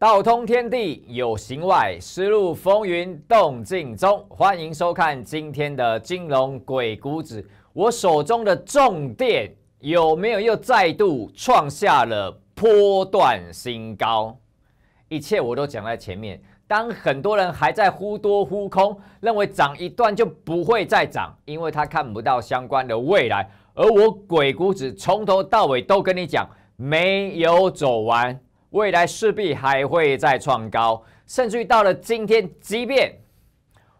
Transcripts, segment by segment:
道通天地有形外，思入风云动静中。欢迎收看今天的《金融鬼谷子》，我手中的重电有没有又再度创下了波段新高？一切我都讲在前面。当很多人还在忽多忽空，认为涨一段就不会再涨，因为他看不到相关的未来。而我鬼谷子从头到尾都跟你讲，没有走完。未来势必还会再创高，甚至于到了今天，即便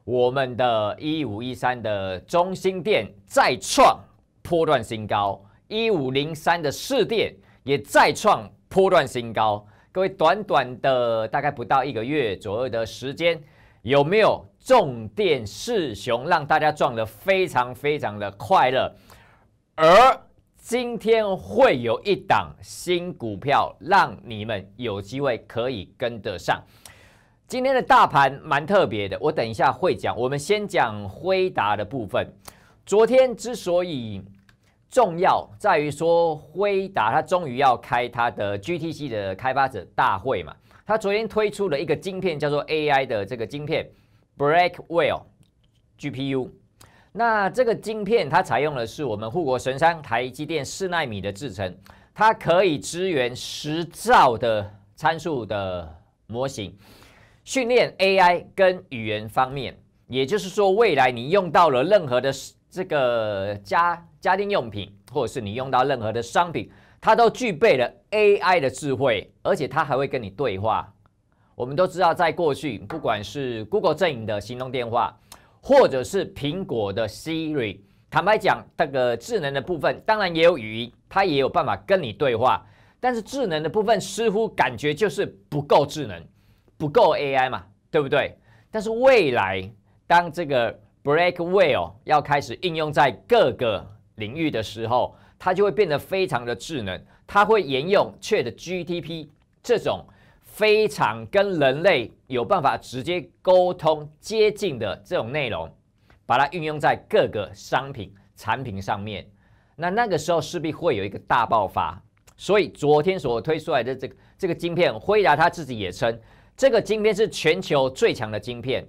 我们的“一五一三”的中心店再创波段新高，“一五零三”的市店也再创波段新高。各位，短短的大概不到一个月左右的时间，有没有重电势雄，让大家赚得非常非常的快乐？而今天会有一档新股票，让你们有机会可以跟得上。今天的大盘蛮特别的，我等一下会讲。我们先讲辉达的部分。昨天之所以重要，在于说辉达它终于要开它的 GTC 的开发者大会嘛。它昨天推出了一个晶片，叫做 AI 的这个晶片，Blackwell GPU。那这个晶片，它采用的是我们护国神山台积电四纳米的制程，它可以支援十兆的参数的模型训练 AI 跟语言方面。也就是说，未来你用到了任何的这个家家电用品，或者是你用到任何的商品，它都具备了 AI 的智慧，而且它还会跟你对话。我们都知道，在过去，不管是 Google 阵营的行动电话。或者是苹果的 Siri，坦白讲，这个智能的部分当然也有语音，它也有办法跟你对话，但是智能的部分似乎感觉就是不够智能，不够 AI 嘛，对不对？但是未来当这个 b r e a k w e l l 要开始应用在各个领域的时候，它就会变得非常的智能，它会沿用 Chat GTP 这种。非常跟人类有办法直接沟通接近的这种内容，把它运用在各个商品产品上面，那那个时候势必会有一个大爆发。所以昨天所推出来的这个这个晶片，辉达他自己也称这个晶片是全球最强的晶片，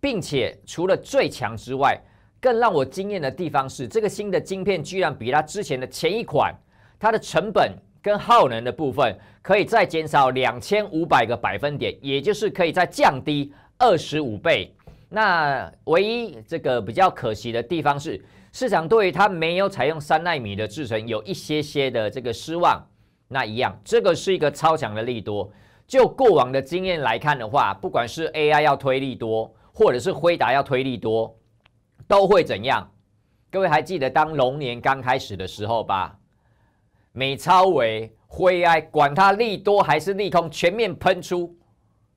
并且除了最强之外，更让我惊艳的地方是，这个新的晶片居然比它之前的前一款，它的成本。跟耗能的部分可以再减少两千五百个百分点，也就是可以再降低二十五倍。那唯一这个比较可惜的地方是，市场对于它没有采用三纳米的制程有一些些的这个失望。那一样，这个是一个超强的利多。就过往的经验来看的话，不管是 AI 要推力多，或者是辉达要推力多，都会怎样？各位还记得当龙年刚开始的时候吧？美超维辉埃，管它利多还是利空，全面喷出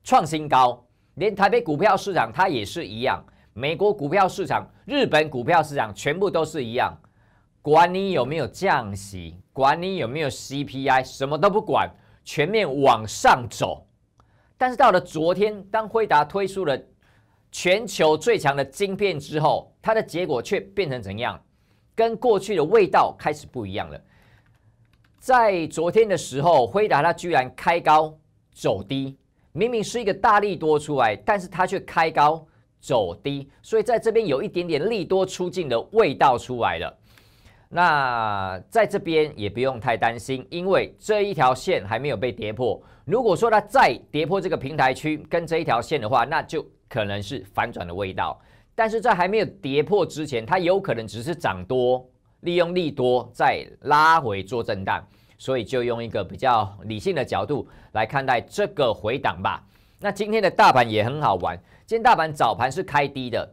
创新高。连台北股票市场它也是一样，美国股票市场、日本股票市场全部都是一样。管你有没有降息，管你有没有 CPI，什么都不管，全面往上走。但是到了昨天，当辉达推出了全球最强的晶片之后，它的结果却变成怎样？跟过去的味道开始不一样了。在昨天的时候，辉达它居然开高走低，明明是一个大力多出来，但是它却开高走低，所以在这边有一点点利多出尽的味道出来了。那在这边也不用太担心，因为这一条线还没有被跌破。如果说它再跌破这个平台区跟这一条线的话，那就可能是反转的味道。但是在还没有跌破之前，它有可能只是涨多。利用利多再拉回做震荡，所以就用一个比较理性的角度来看待这个回档吧。那今天的大盘也很好玩，今天大盘早盘是开低的，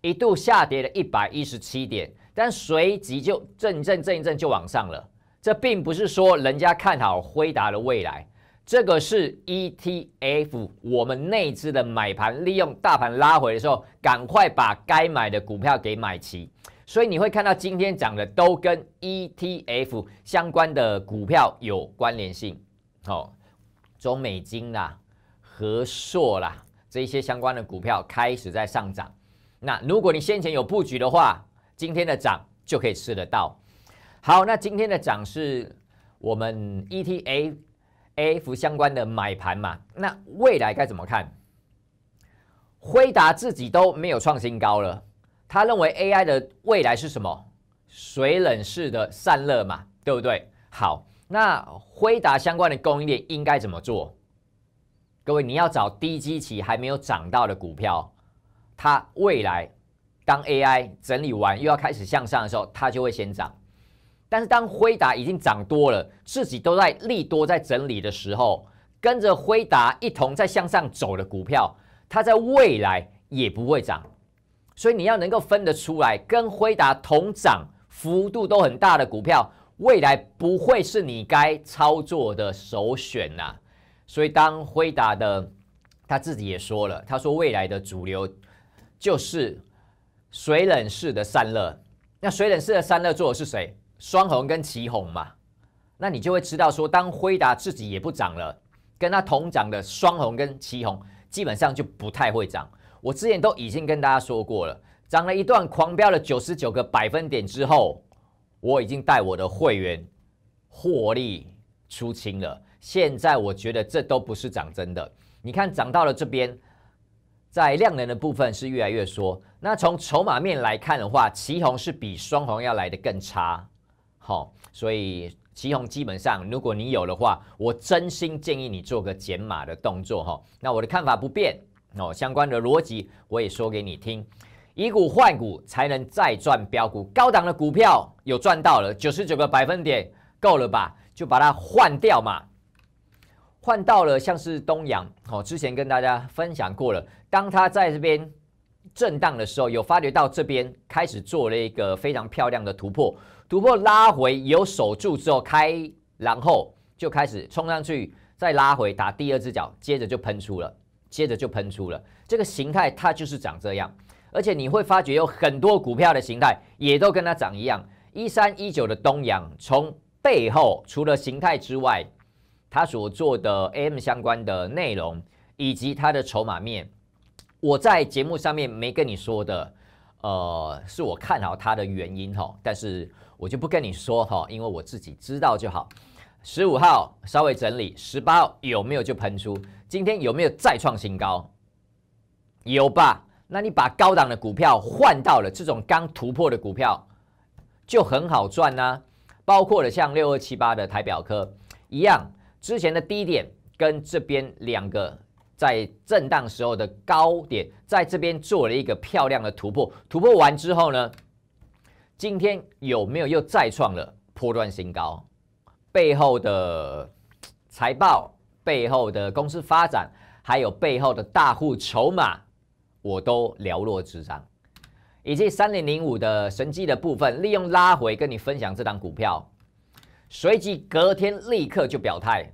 一度下跌了一百一十七点，但随即就震震震一震就往上了。这并不是说人家看好辉达的未来，这个是 ETF 我们内资的买盘，利用大盘拉回的时候，赶快把该买的股票给买齐。所以你会看到今天涨的都跟 ETF 相关的股票有关联性，好，中美金啦、和硕啦这一些相关的股票开始在上涨。那如果你先前有布局的话，今天的涨就可以吃得到。好，那今天的涨是我们 e t AF 相关的买盘嘛？那未来该怎么看？辉达自己都没有创新高了。他认为 AI 的未来是什么？水冷式的散热嘛，对不对？好，那辉达相关的供应链应该怎么做？各位，你要找低基期还没有涨到的股票，它未来当 AI 整理完又要开始向上的时候，它就会先涨。但是当辉达已经涨多了，自己都在利多在整理的时候，跟着辉达一同在向上走的股票，它在未来也不会涨。所以你要能够分得出来，跟辉达同涨幅度都很大的股票，未来不会是你该操作的首选呐。所以当辉达的他自己也说了，他说未来的主流就是水冷式的散热。那水冷式的散热做的是谁？双红跟奇红嘛。那你就会知道说，当辉达自己也不涨了，跟他同涨的双红跟奇红基本上就不太会涨。我之前都已经跟大家说过了，涨了一段狂飙了九十九个百分点之后，我已经带我的会员获利出清了。现在我觉得这都不是涨真的。你看涨到了这边，在量能的部分是越来越缩。那从筹码面来看的话，旗红是比双红要来的更差。好，所以旗红基本上如果你有的话，我真心建议你做个减码的动作哈。那我的看法不变。哦，相关的逻辑我也说给你听，以股换股才能再赚标股。高档的股票有赚到了九十九个百分点，够了吧？就把它换掉嘛。换到了像是东阳哦，之前跟大家分享过了。当它在这边震荡的时候，有发觉到这边开始做了一个非常漂亮的突破，突破拉回有守住之后开，然后就开始冲上去，再拉回打第二只脚，接着就喷出了。接着就喷出了，这个形态它就是长这样，而且你会发觉有很多股票的形态也都跟它长一样。一三一九的东阳从背后除了形态之外，它所做的 M 相关的内容以及它的筹码面，我在节目上面没跟你说的，呃，是我看好它的原因哈，但是我就不跟你说哈，因为我自己知道就好。十五号稍微整理，十八号有没有就喷出。今天有没有再创新高？有吧？那你把高档的股票换到了这种刚突破的股票，就很好赚呢。包括了像六二七八的台表科一样，之前的低点跟这边两个在震荡时候的高点，在这边做了一个漂亮的突破。突破完之后呢，今天有没有又再创了破断新高？背后的财报。背后的公司发展，还有背后的大户筹码，我都寥落指掌。以及三零零五的神机的部分，利用拉回跟你分享这档股票，随即隔天立刻就表态，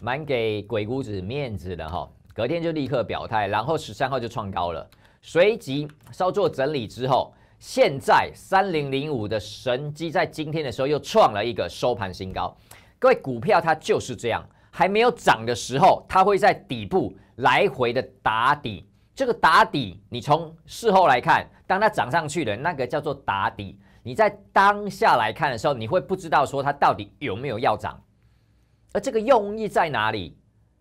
蛮给鬼谷子面子的哈。隔天就立刻表态，然后十三号就创高了，随即稍作整理之后，现在三零零五的神机在今天的时候又创了一个收盘新高。各位股票它就是这样。还没有涨的时候，它会在底部来回的打底。这个打底，你从事后来看，当它涨上去的那个叫做打底。你在当下来看的时候，你会不知道说它到底有没有要涨，而这个用意在哪里？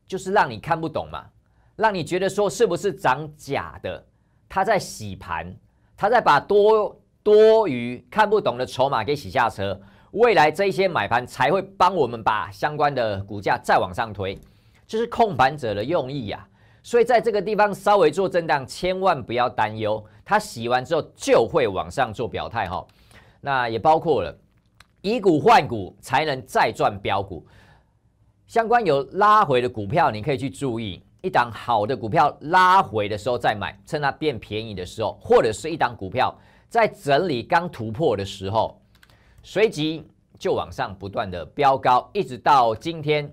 就是让你看不懂嘛，让你觉得说是不是涨假的，它在洗盘，它在把多多余看不懂的筹码给洗下车。未来这一些买盘才会帮我们把相关的股价再往上推，这是控盘者的用意呀。所以在这个地方稍微做震荡，千万不要担忧，它洗完之后就会往上做表态哈。那也包括了以股换股才能再赚标股，相关有拉回的股票，你可以去注意一档好的股票拉回的时候再买，趁它变便宜的时候，或者是一档股票在整理刚突破的时候。随即就往上不断的飙高，一直到今天，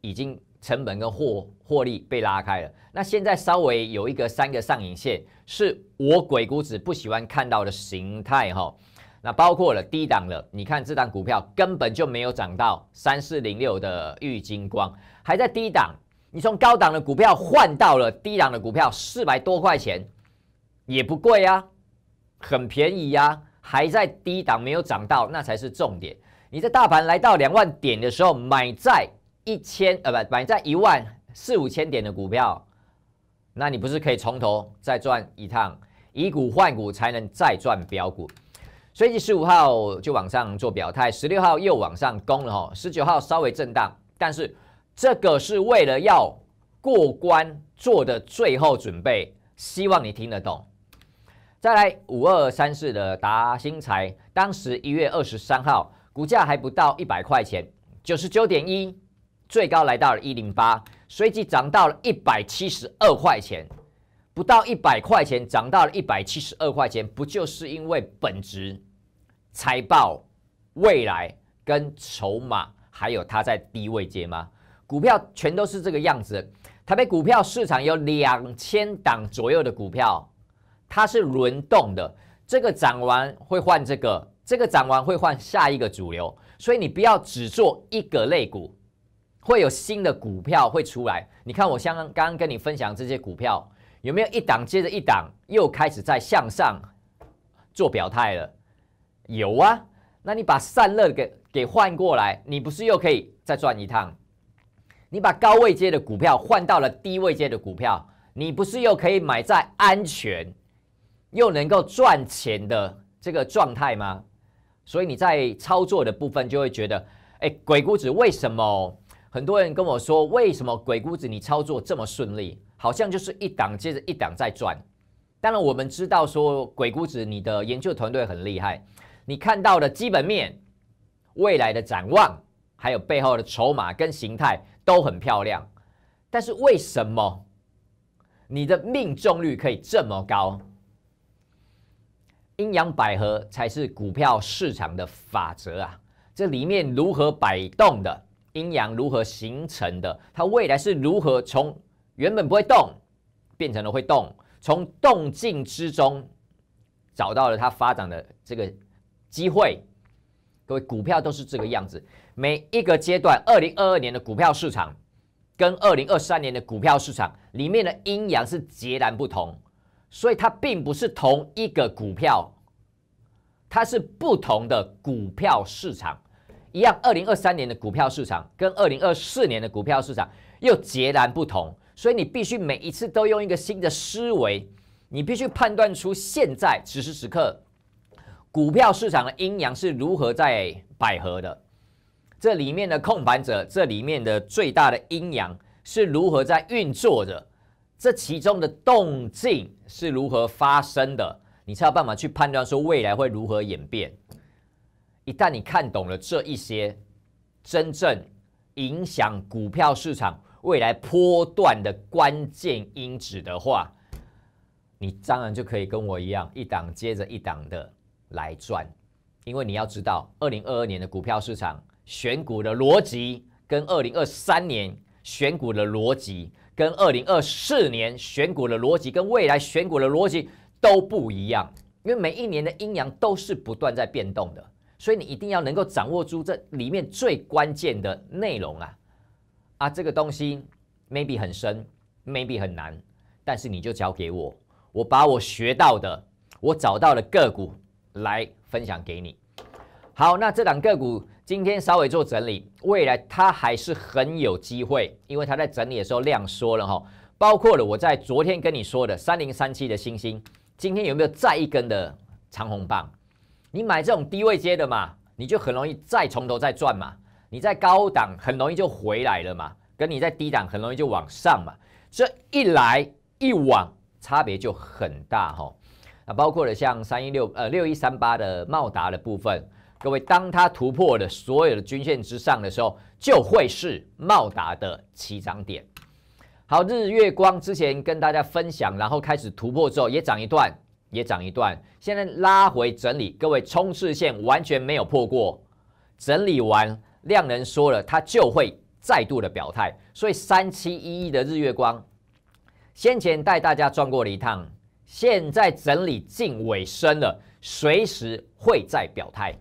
已经成本跟获获利被拉开了。那现在稍微有一个三个上影线，是我鬼谷子不喜欢看到的形态哈。那包括了低档了，你看这档股票根本就没有涨到三四零六的郁金光，还在低档。你从高档的股票换到了低档的股票，四百多块钱也不贵呀，很便宜呀。还在低档没有涨到，那才是重点。你在大盘来到两万点的时候，买在一千，呃，不，买在一万四五千点的股票，那你不是可以从头再赚一趟？以股换股才能再赚标股。所以十五号就往上做表态，十六号又往上攻了哈，十九号稍微震荡，但是这个是为了要过关做的最后准备，希望你听得懂。再来五二三四的达新材，当时一月二十三号股价还不到一百块钱，九十九点一，最高来到了一零八，随即涨到了一百七十二块钱，不到一百块钱涨到了一百七十二块钱，不就是因为本质、财报、未来跟筹码，还有它在低位接吗？股票全都是这个样子。台北股票市场有两千档左右的股票。它是轮动的，这个涨完会换这个，这个涨完会换下一个主流，所以你不要只做一个类股，会有新的股票会出来。你看我刚刚刚跟你分享这些股票，有没有一档接着一档又开始在向上做表态了？有啊，那你把散热给给换过来，你不是又可以再转一趟？你把高位阶的股票换到了低位阶的股票，你不是又可以买在安全？又能够赚钱的这个状态吗？所以你在操作的部分就会觉得，哎，鬼谷子为什么很多人跟我说，为什么鬼谷子你操作这么顺利，好像就是一档接着一档在转？当然我们知道说，鬼谷子你的研究团队很厉害，你看到的基本面、未来的展望，还有背后的筹码跟形态都很漂亮，但是为什么你的命中率可以这么高？阴阳百合才是股票市场的法则啊！这里面如何摆动的，阴阳如何形成的，它未来是如何从原本不会动变成了会动，从动静之中找到了它发展的这个机会。各位股票都是这个样子，每一个阶段，二零二二年的股票市场跟二零二三年的股票市场里面的阴阳是截然不同。所以它并不是同一个股票，它是不同的股票市场。一样，二零二三年的股票市场跟二零二四年的股票市场又截然不同。所以你必须每一次都用一个新的思维，你必须判断出现在此时此刻股票市场的阴阳是如何在百合的，这里面的控盘者，这里面的最大的阴阳是如何在运作的。这其中的动静是如何发生的，你才有办法去判断说未来会如何演变。一旦你看懂了这一些真正影响股票市场未来波段的关键因子的话，你当然就可以跟我一样，一档接着一档的来赚。因为你要知道，二零二二年的股票市场选股的逻辑，跟二零二三年选股的逻辑。跟二零二四年选股的逻辑，跟未来选股的逻辑都不一样，因为每一年的阴阳都是不断在变动的，所以你一定要能够掌握住这里面最关键的内容啊！啊，这个东西 maybe 很深，maybe 很难，但是你就交给我，我把我学到的，我找到的个股来分享给你。好，那这两个股。今天稍微做整理，未来它还是很有机会，因为它在整理的时候量缩了哈，包括了我在昨天跟你说的三零三七的星星，今天有没有再一根的长红棒？你买这种低位接的嘛，你就很容易再从头再转嘛，你在高档很容易就回来了嘛，跟你在低档很容易就往上嘛，这一来一往差别就很大哈。啊，包括了像三一六呃六一三八的茂达的部分。各位，当它突破了所有的均线之上的时候，就会是茂达的起涨点。好，日月光之前跟大家分享，然后开始突破之后也涨一段，也涨一段，现在拉回整理。各位，冲刺线完全没有破过，整理完量能说了，它就会再度的表态。所以三七一一的日月光，先前带大家转过了一趟，现在整理近尾声了，随时会再表态。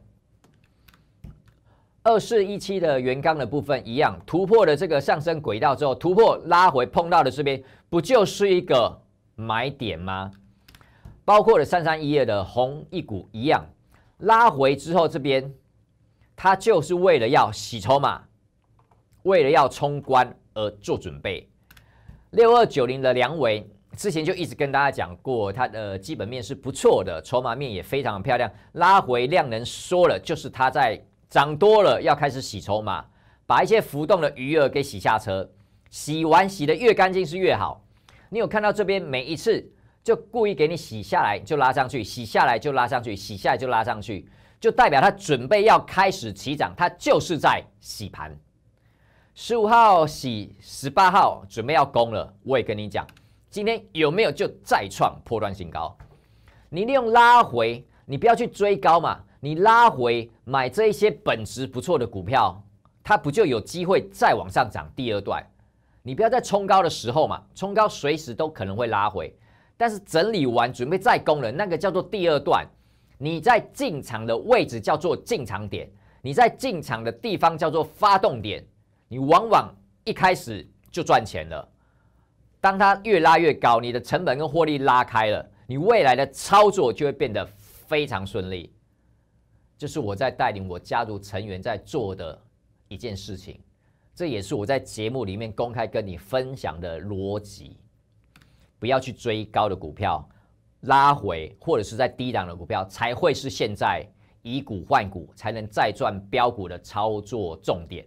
二四一七的原钢的部分一样，突破了这个上升轨道之后，突破拉回碰到的这边，不就是一个买点吗？包括了三三一二的红一股一样，拉回之后这边，它就是为了要洗筹码，为了要冲关而做准备。六二九零的梁伟之前就一直跟大家讲过，它的基本面是不错的，筹码面也非常的漂亮。拉回量能缩了，就是它在。涨多了要开始洗筹码，把一些浮动的余额给洗下车，洗完洗的越干净是越好。你有看到这边每一次就故意给你洗下来就拉上去，洗下来就拉上去，洗下来就拉上去，就代表它准备要开始起涨，它就是在洗盘。十五号洗，十八号准备要攻了。我也跟你讲，今天有没有就再创破断新高？你利用拉回，你不要去追高嘛。你拉回买这一些本质不错的股票，它不就有机会再往上涨？第二段，你不要在冲高的时候嘛，冲高随时都可能会拉回。但是整理完准备再攻了，那个叫做第二段。你在进场的位置叫做进场点，你在进场的地方叫做发动点。你往往一开始就赚钱了。当它越拉越高，你的成本跟获利拉开了，你未来的操作就会变得非常顺利。这是我在带领我家族成员在做的一件事情，这也是我在节目里面公开跟你分享的逻辑。不要去追高的股票，拉回或者是在低档的股票，才会是现在以股换股才能再赚标股的操作重点。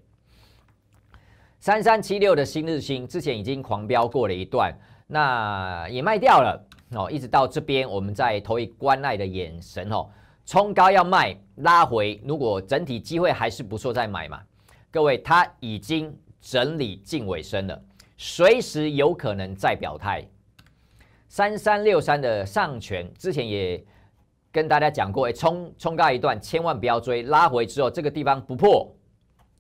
三三七六的新日新之前已经狂飙过了一段，那也卖掉了哦，一直到这边，我们在投以关爱的眼神哦。冲高要卖，拉回如果整体机会还是不错，再买嘛。各位，它已经整理近尾声了，随时有可能再表态。三三六三的上权之前也跟大家讲过，哎，冲冲高一段千万不要追，拉回之后这个地方不破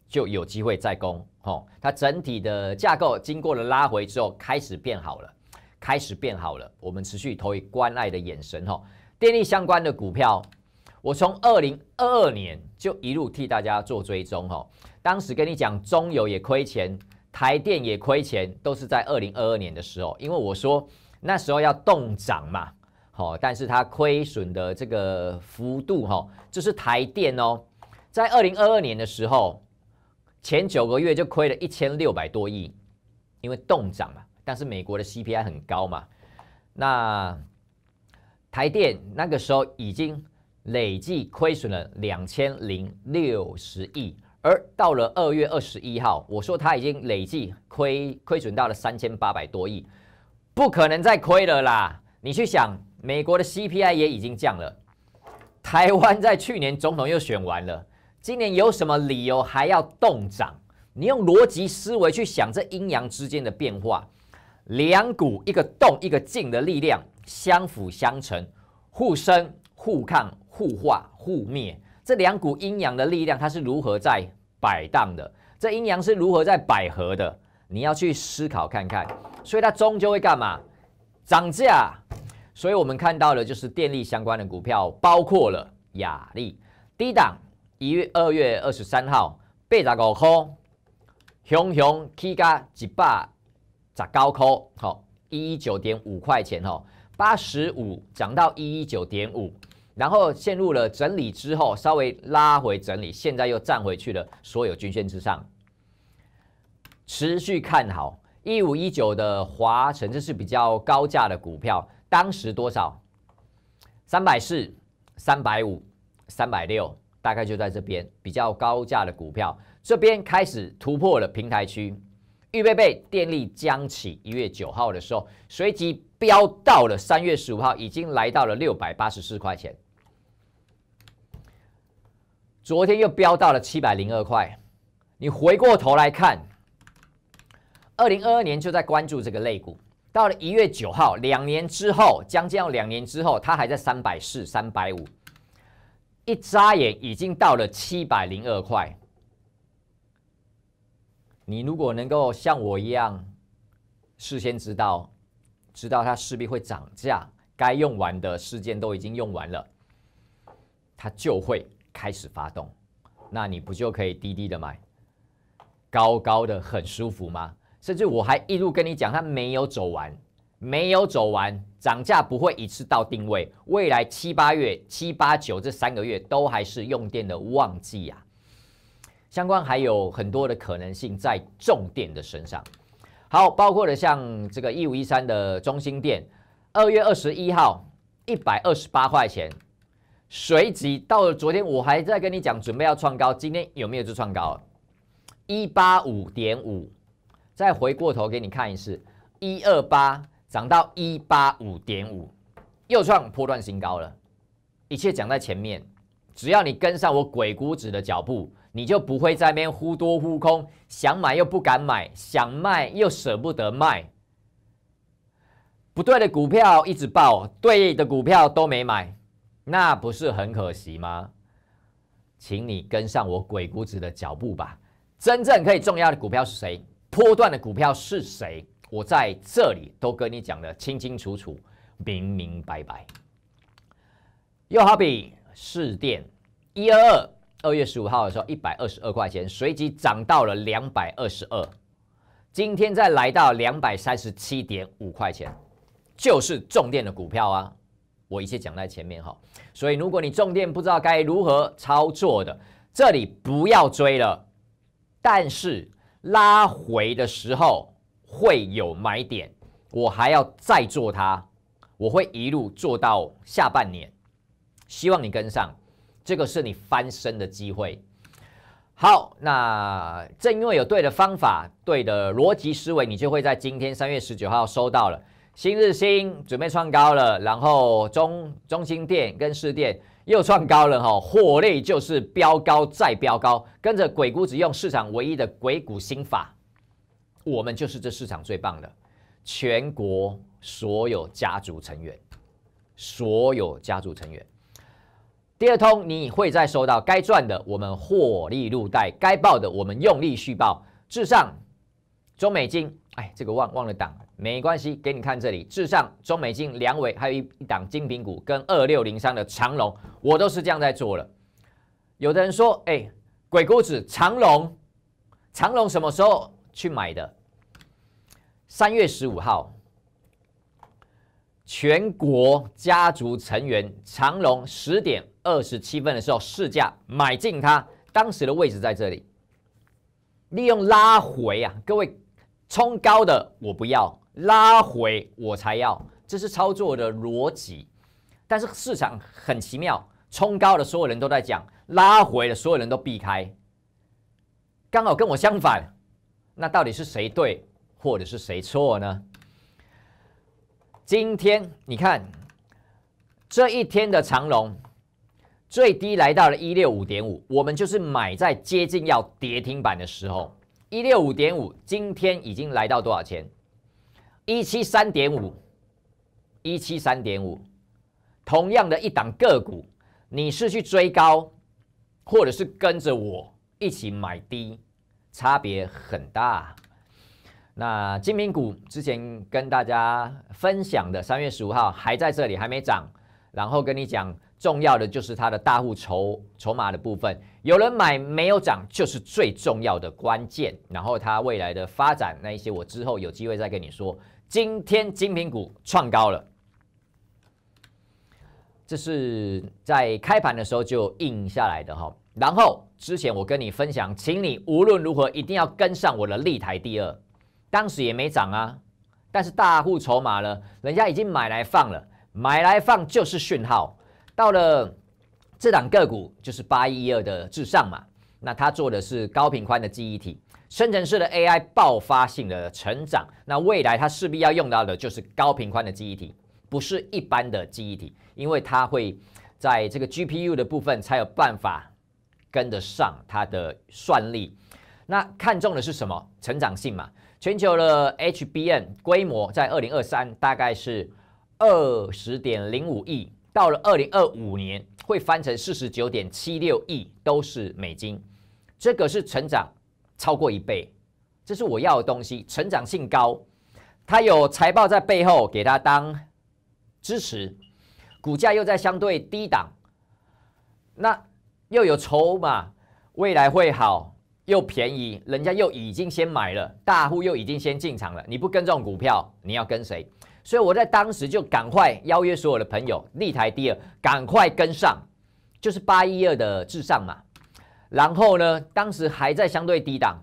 就有机会再攻。吼，它整体的架构经过了拉回之后开始变好了，开始变好了，我们持续投以关爱的眼神。吼，电力相关的股票。我从二零二二年就一路替大家做追踪哈，当时跟你讲中油也亏钱，台电也亏钱，都是在二零二二年的时候，因为我说那时候要动涨嘛，好，但是它亏损的这个幅度哈，就是台电哦，在二零二二年的时候，前九个月就亏了一千六百多亿，因为动涨嘛，但是美国的 CPI 很高嘛，那台电那个时候已经。累计亏损了两千零六十亿，而到了二月二十一号，我说他已经累计亏亏损到了三千八百多亿，不可能再亏了啦！你去想，美国的 CPI 也已经降了，台湾在去年总统又选完了，今年有什么理由还要动涨？你用逻辑思维去想这阴阳之间的变化，两股一个动一个静的力量相辅相成，互生互抗。互化互灭，这两股阴阳的力量，它是如何在摆荡的？这阴阳是如何在百合的？你要去思考看看。所以它终究会干嘛？涨价。所以我们看到的就是电力相关的股票，包括了雅力低档一月二月二十三号八十五块，熊熊起价一百十九块，好一一九点五块钱哦，八十五涨到一一九点五。然后陷入了整理之后，稍微拉回整理，现在又站回去了所有均线之上，持续看好一五一九的华晨，这是比较高价的股票，当时多少？三百四、三百五、三百六，大概就在这边比较高价的股票，这边开始突破了平台区。预备备电力将起，一月九号的时候，随即飙到了三月十五号，已经来到了六百八十四块钱。昨天又飙到了七百零二块。你回过头来看，二零二二年就在关注这个类股，到了一月九号，两年之后，将近要两年之后，它还在三百四、三百五，一眨眼已经到了七百零二块。你如果能够像我一样，事先知道，知道它势必会涨价，该用完的事件都已经用完了，它就会开始发动，那你不就可以低低的买，高高的很舒服吗？甚至我还一路跟你讲，它没有走完，没有走完，涨价不会一次到定位，未来七八月、七八九这三个月都还是用电的旺季啊。相关还有很多的可能性在重电的身上，好，包括了像这个一五一三的中心店，二月二十一号一百二十八块钱，随即到了昨天，我还在跟你讲准备要创高，今天有没有就创高一八五点五，再回过头给你看一次，一二八涨到一八五点五，又创破断新高了。一切讲在前面，只要你跟上我鬼谷子的脚步。你就不会在那边忽多忽空，想买又不敢买，想卖又舍不得卖。不对的股票一直爆，对的股票都没买，那不是很可惜吗？请你跟上我鬼谷子的脚步吧。真正可以重要的股票是谁？波段的股票是谁？我在这里都跟你讲的清清楚楚、明明白白。又好比市电一二二。二月十五号的时候，一百二十二块钱，随即涨到了两百二十二，今天再来到两百三十七点五块钱，就是重电的股票啊。我一切讲在前面哈，所以如果你重电不知道该如何操作的，这里不要追了，但是拉回的时候会有买点，我还要再做它，我会一路做到下半年，希望你跟上。这个是你翻身的机会。好，那正因为有对的方法、对的逻辑思维，你就会在今天三月十九号收到了新日新准备创高了，然后中中心店跟市店又创高了哈，火力就是飙高再飙高，跟着鬼谷子用市场唯一的鬼谷心法，我们就是这市场最棒的，全国所有家族成员，所有家族成员。第二通你会再收到该赚的，我们获利入袋；该报的，我们用力续报。至上中美金，哎，这个忘忘了挡，没关系，给你看这里。至上中美金两尾，还有一一档精品股跟二六零三的长龙，我都是这样在做了。有的人说，哎，鬼谷子长龙，长龙什么时候去买的？三月十五号。全国家族成员，长隆十点二十七分的时候试价买进它，当时的位置在这里。利用拉回啊，各位冲高的我不要，拉回我才要，这是操作的逻辑。但是市场很奇妙，冲高的所有人都在讲，拉回的所有人都避开，刚好跟我相反。那到底是谁对，或者是谁错呢？今天你看，这一天的长龙最低来到了一六五点五，我们就是买在接近要跌停板的时候，一六五点五，今天已经来到多少钱？一七三点五，一七三点五，同样的一档个股，你是去追高，或者是跟着我一起买低，差别很大。那精品股之前跟大家分享的三月十五号还在这里，还没涨。然后跟你讲，重要的就是它的大户筹筹码的部分，有人买没有涨，就是最重要的关键。然后它未来的发展，那一些我之后有机会再跟你说。今天精品股创高了，这是在开盘的时候就印下来的哈。然后之前我跟你分享，请你无论如何一定要跟上我的立台第二。当时也没涨啊，但是大户筹码了，人家已经买来放了，买来放就是讯号。到了这档个股就是八一二的至上嘛，那它做的是高频宽的记忆体，生成式的 AI 爆发性的成长，那未来它势必要用到的就是高频宽的记忆体，不是一般的记忆体，因为它会在这个 GPU 的部分才有办法跟得上它的算力。那看中的是什么？成长性嘛。全球的 HBN 规模在二零二三大概是二十点零五亿，到了二零二五年会翻成四十九点七六亿，都是美金。这个是成长超过一倍，这是我要的东西，成长性高，它有财报在背后给它当支持，股价又在相对低档，那又有筹码，未来会好。又便宜，人家又已经先买了，大户又已经先进场了，你不跟这种股票，你要跟谁？所以我在当时就赶快邀约所有的朋友，立台第二，赶快跟上，就是八一二的至上嘛。然后呢，当时还在相对低档，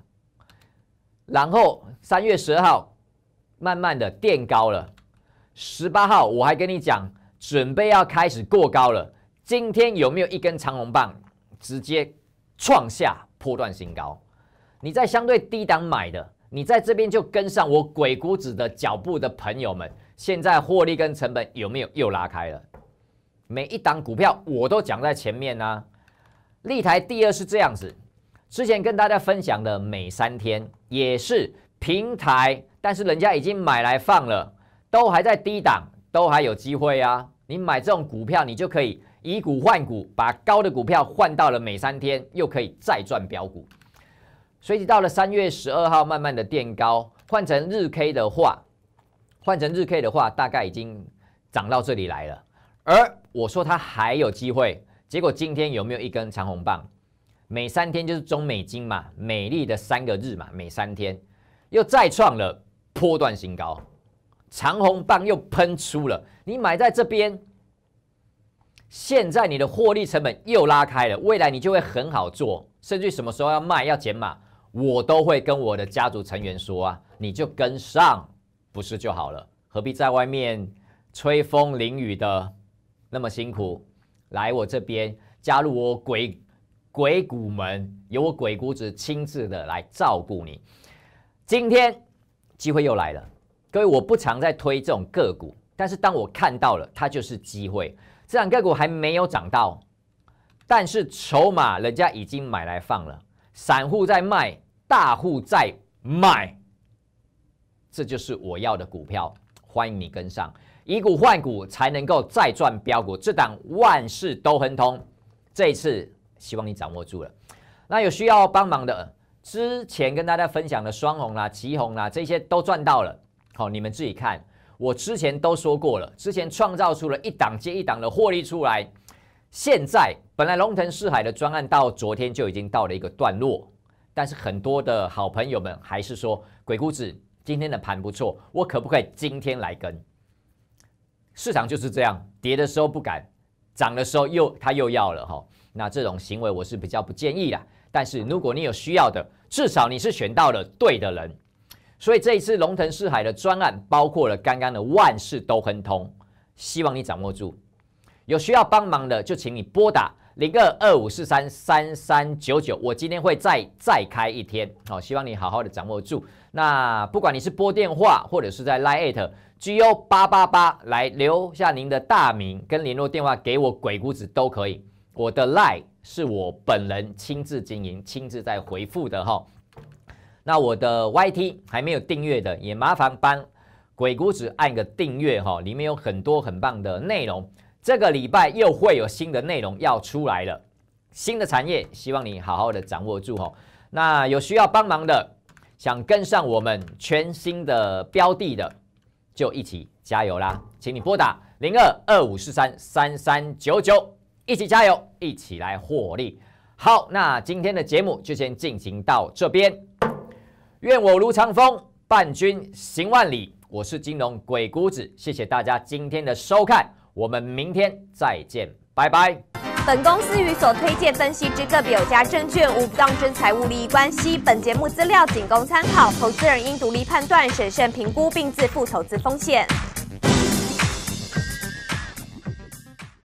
然后三月十二号，慢慢的垫高了，十八号我还跟你讲，准备要开始过高了，今天有没有一根长龙棒，直接创下？破断新高，你在相对低档买的，你在这边就跟上我鬼谷子的脚步的朋友们，现在获利跟成本有没有又拉开了？每一档股票我都讲在前面呐。立台第二是这样子，之前跟大家分享的每三天也是平台，但是人家已经买来放了，都还在低档，都还有机会啊。你买这种股票，你就可以。以股换股，把高的股票换到了每三天又可以再赚标股。随即到了三月十二号，慢慢的垫高，换成日 K 的话，换成日 K 的话，大概已经涨到这里来了。而我说它还有机会，结果今天有没有一根长红棒？每三天就是中美金嘛，美丽的三个日嘛，每三天又再创了波段新高，长红棒又喷出了，你买在这边。现在你的获利成本又拉开了，未来你就会很好做，甚至什么时候要卖要减码，我都会跟我的家族成员说啊，你就跟上，不是就好了？何必在外面吹风淋雨的那么辛苦？来我这边加入我鬼鬼谷门，由我鬼谷子亲自的来照顾你。今天机会又来了，各位我不常在推这种个股，但是当我看到了，它就是机会。这两个股还没有涨到，但是筹码人家已经买来放了，散户在卖，大户在买，这就是我要的股票，欢迎你跟上，以股换股才能够再赚标股，这档万事都亨通，这一次希望你掌握住了。那有需要帮忙的，之前跟大家分享的双红啦、旗红啦，这些都赚到了，好，你们自己看。我之前都说过了，之前创造出了一档接一档的获利出来，现在本来龙腾四海的专案到昨天就已经到了一个段落，但是很多的好朋友们还是说鬼谷子今天的盘不错，我可不可以今天来跟？市场就是这样，跌的时候不敢，涨的时候又他又要了哈，那这种行为我是比较不建议啦。但是如果你有需要的，至少你是选到了对的人。所以这一次龙腾四海的专案，包括了刚刚的万事都亨通，希望你掌握住。有需要帮忙的，就请你拨打零二二五四三三三九九。我今天会再再开一天，好，希望你好好的掌握住。那不管你是拨电话，或者是在 line go 八八八来留下您的大名跟联络电话给我鬼谷子都可以。我的 line 是我本人亲自经营、亲自在回复的哈。那我的 Y T 还没有订阅的，也麻烦帮鬼谷子按个订阅哈。里面有很多很棒的内容，这个礼拜又会有新的内容要出来了，新的产业，希望你好好的掌握住哈。那有需要帮忙的，想跟上我们全新的标的的，就一起加油啦！请你拨打零二二五四三三三九九，一起加油，一起来获利。好，那今天的节目就先进行到这边。愿我如长风伴君行万里。我是金融鬼谷子，谢谢大家今天的收看，我们明天再见，拜拜。本公司与所推荐分析之个别有价证券无不当之财务利益关系，本节目资料仅供参考，投资人应独立判断、审慎评估并自负投资风险。